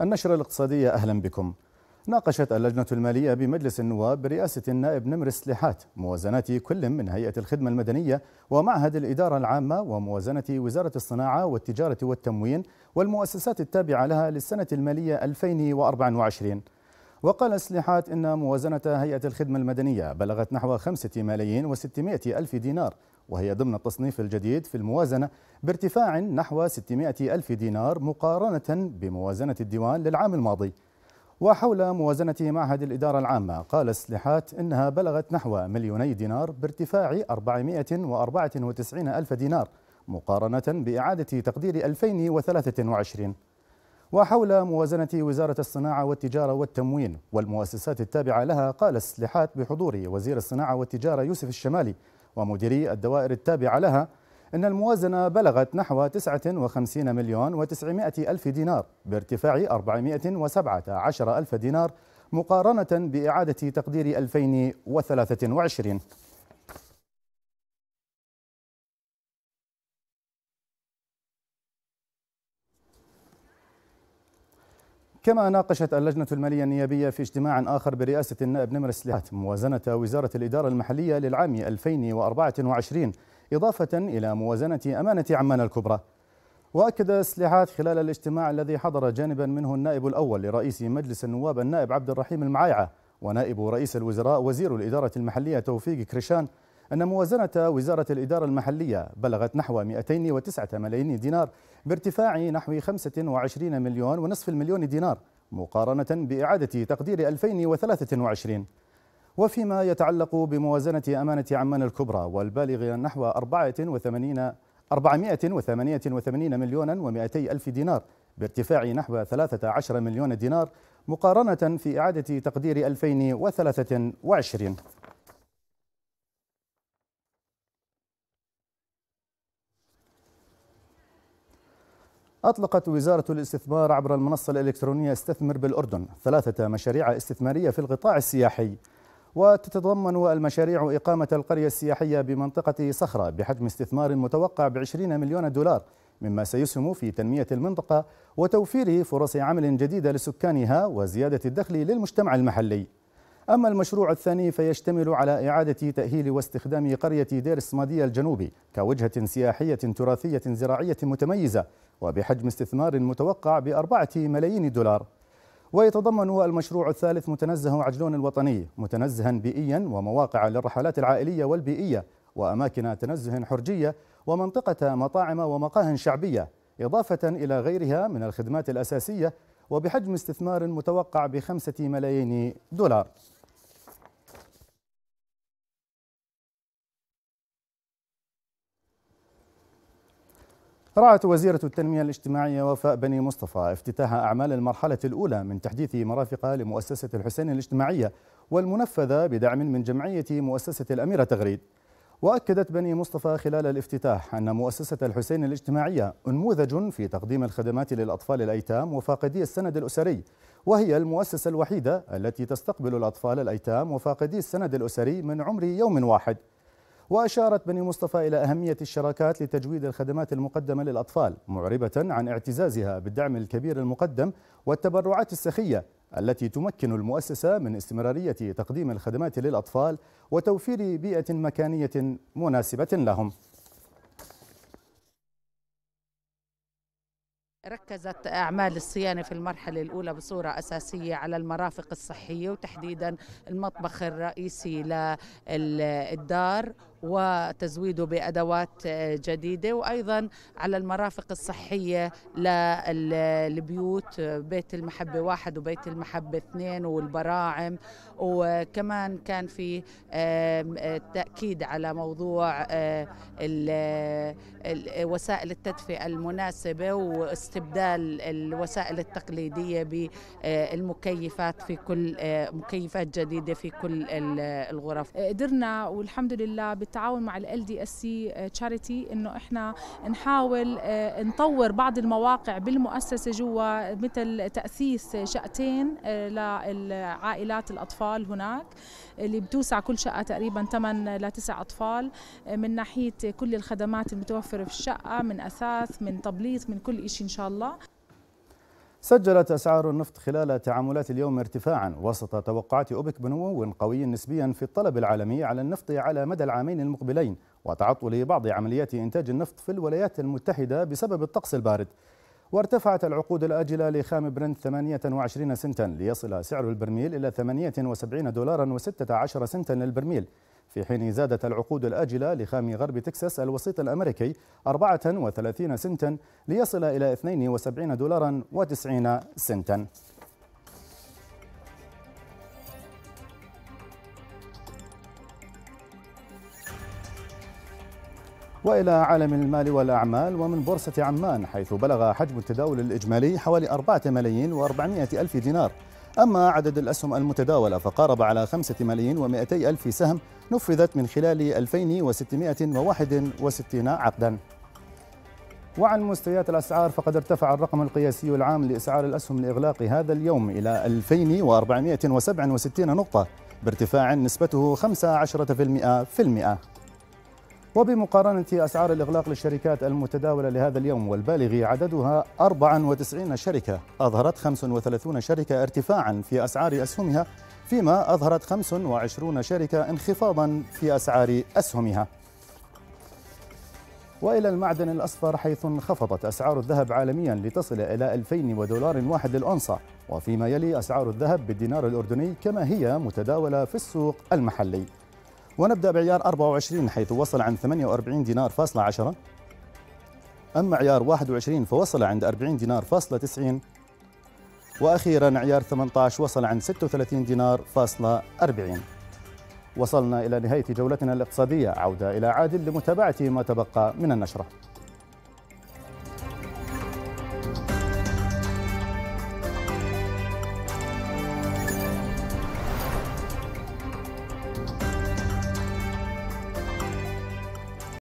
النشرة الاقتصادية أهلا بكم ناقشت اللجنة المالية بمجلس النواب برئاسة النائب نمر السلحات موازنات كل من هيئة الخدمة المدنية ومعهد الإدارة العامة وموازنة وزارة الصناعة والتجارة والتموين والمؤسسات التابعة لها للسنة المالية 2024 وقال السلحات إن موازنة هيئة الخدمة المدنية بلغت نحو 5 ملايين و600 ألف دينار وهي ضمن التصنيف الجديد في الموازنة بارتفاع نحو 600 ألف دينار مقارنة بموازنة الديوان للعام الماضي وحول موازنة معهد الإدارة العامة قال السلحات إنها بلغت نحو مليوني دينار بارتفاع 494 ألف دينار مقارنة بإعادة تقدير 2023 وحول موازنة وزارة الصناعة والتجارة والتموين والمؤسسات التابعة لها قال السلحات بحضور وزير الصناعة والتجارة يوسف الشمالي ومديري الدوائر التابعة لها أن الموازنة بلغت نحو 59 مليون و900 ألف دينار بارتفاع 417 ألف دينار مقارنة بإعادة تقدير 2023 كما ناقشت اللجنة المالية النيابية في اجتماع آخر برئاسة النائب نمر السليحات موازنة وزارة الإدارة المحلية للعام 2024 إضافة إلى موازنة أمانة عمان الكبرى وأكد سليحات خلال الاجتماع الذي حضر جانبا منه النائب الأول لرئيس مجلس النواب النائب عبد الرحيم المعايعة ونائب رئيس الوزراء وزير الإدارة المحلية توفيق كريشان أن موازنة وزارة الإدارة المحلية بلغت نحو 209 ملايين دينار بارتفاع نحو 25 مليون ونصف المليون دينار مقارنة بإعادة تقدير 2023 وفيما يتعلق بموازنة أمانة عمان الكبرى والبالغ نحو 84 488 مليونا و200 ألف دينار بارتفاع نحو 13 مليون دينار مقارنة في إعادة تقدير 2023 أطلقت وزارة الاستثمار عبر المنصة الإلكترونية استثمر بالأردن ثلاثة مشاريع استثمارية في القطاع السياحي وتتضمن المشاريع إقامة القرية السياحية بمنطقة صخرة بحجم استثمار متوقع ب 20 مليون دولار مما سيسهم في تنمية المنطقة وتوفير فرص عمل جديدة لسكانها وزيادة الدخل للمجتمع المحلي أما المشروع الثاني فيشتمل على إعادة تأهيل واستخدام قرية دير الصمادية الجنوبي كوجهة سياحية تراثية زراعية متميزة وبحجم استثمار متوقع بأربعة ملايين دولار ويتضمن المشروع الثالث متنزه عجلون الوطني متنزها بيئيا ومواقع للرحلات العائلية والبيئية وأماكن تنزه حرجية ومنطقة مطاعم ومقاه شعبية إضافة إلى غيرها من الخدمات الأساسية وبحجم استثمار متوقع بخمسة ملايين دولار رأت وزيرة التنمية الاجتماعية وفاء بني مصطفى افتتاح أعمال المرحلة الأولى من تحديث مرافق لمؤسسة الحسين الاجتماعية والمنفذة بدعم من جمعية مؤسسة الأميرة تغريد وأكدت بني مصطفى خلال الافتتاح أن مؤسسة الحسين الاجتماعية أنموذج في تقديم الخدمات للأطفال الأيتام وفاقدي السند الأسري وهي المؤسسة الوحيدة التي تستقبل الأطفال الأيتام وفاقدي السند الأسري من عمر يوم واحد وأشارت بني مصطفى إلى أهمية الشراكات لتجويد الخدمات المقدمة للأطفال معربة عن اعتزازها بالدعم الكبير المقدم والتبرعات السخية التي تمكن المؤسسة من استمرارية تقديم الخدمات للأطفال وتوفير بيئة مكانية مناسبة لهم ركزت أعمال الصيانة في المرحلة الأولى بصورة أساسية على المرافق الصحية وتحديدا المطبخ الرئيسي للدار وتزويده بادوات جديده وايضا على المرافق الصحيه للبيوت بيت المحبه واحد وبيت المحبه اثنين والبراعم وكمان كان في تاكيد على موضوع آه، وسائل التدفئه المناسبه واستبدال الوسائل التقليديه بالمكيفات في كل آه، مكيفات جديده في كل الغرف قدرنا والحمد لله بالتعاون مع ال دي اس سي تشاريتي انه احنا نحاول آه، نطور بعض المواقع بالمؤسسه جوا مثل تاسيس شقتين آه، لعائلات الاطفال هناك اللي بتوسع كل شقه تقريبا 8 ل 9 اطفال آه، من ناحيه كل الخدمات المتوفره في الشقه من اثاث من تبليط من كل شيء ان شاء الله سجلت أسعار النفط خلال تعاملات اليوم ارتفاعا وسط توقعات أوبك بنمو قوي نسبيا في الطلب العالمي على النفط على مدى العامين المقبلين وتعطل بعض عمليات إنتاج النفط في الولايات المتحدة بسبب الطقس البارد وارتفعت العقود الآجلة لخام برنت 28 سنتا ليصل سعر البرميل إلى 78 دولارا و16 سنتا للبرميل في حين زادت العقود الآجلة لخام غرب تكساس الوسيط الأمريكي 34 سنتا ليصل إلى 72 دولارا و90 سنتا وإلى عالم المال والأعمال ومن بورصة عمان حيث بلغ حجم التداول الإجمالي حوالي 4 ملايين و400 ألف دينار أما عدد الأسهم المتداولة فقارب على 5 ملايين و200 ألف سهم نفذت من خلال 2661 عقدا وعن مستويات الأسعار فقد ارتفع الرقم القياسي العام لأسعار الأسهم لإغلاق هذا اليوم إلى 2467 نقطة بارتفاع نسبته 15% في المئة في المئة وبمقارنة أسعار الإغلاق للشركات المتداولة لهذا اليوم والبالغ عددها 94 شركة أظهرت 35 شركة ارتفاعا في أسعار أسهمها فيما أظهرت 25 شركة انخفاضا في أسعار أسهمها وإلى المعدن الأصفر حيث انخفضت أسعار الذهب عالميا لتصل إلى 2000 ودولار واحد للأونصة وفيما يلي أسعار الذهب بالدينار الأردني كما هي متداولة في السوق المحلي ونبدأ بعيار 24 حيث وصل عند 48 دينار فاصلة 10 أما عيار 21 فوصل عند 40 دينار فاصلة 90 وأخيرا عيار 18 وصل عند 36 دينار فاصلة 40 وصلنا إلى نهاية جولتنا الاقتصادية عودة إلى عادل لمتابعة ما تبقى من النشرة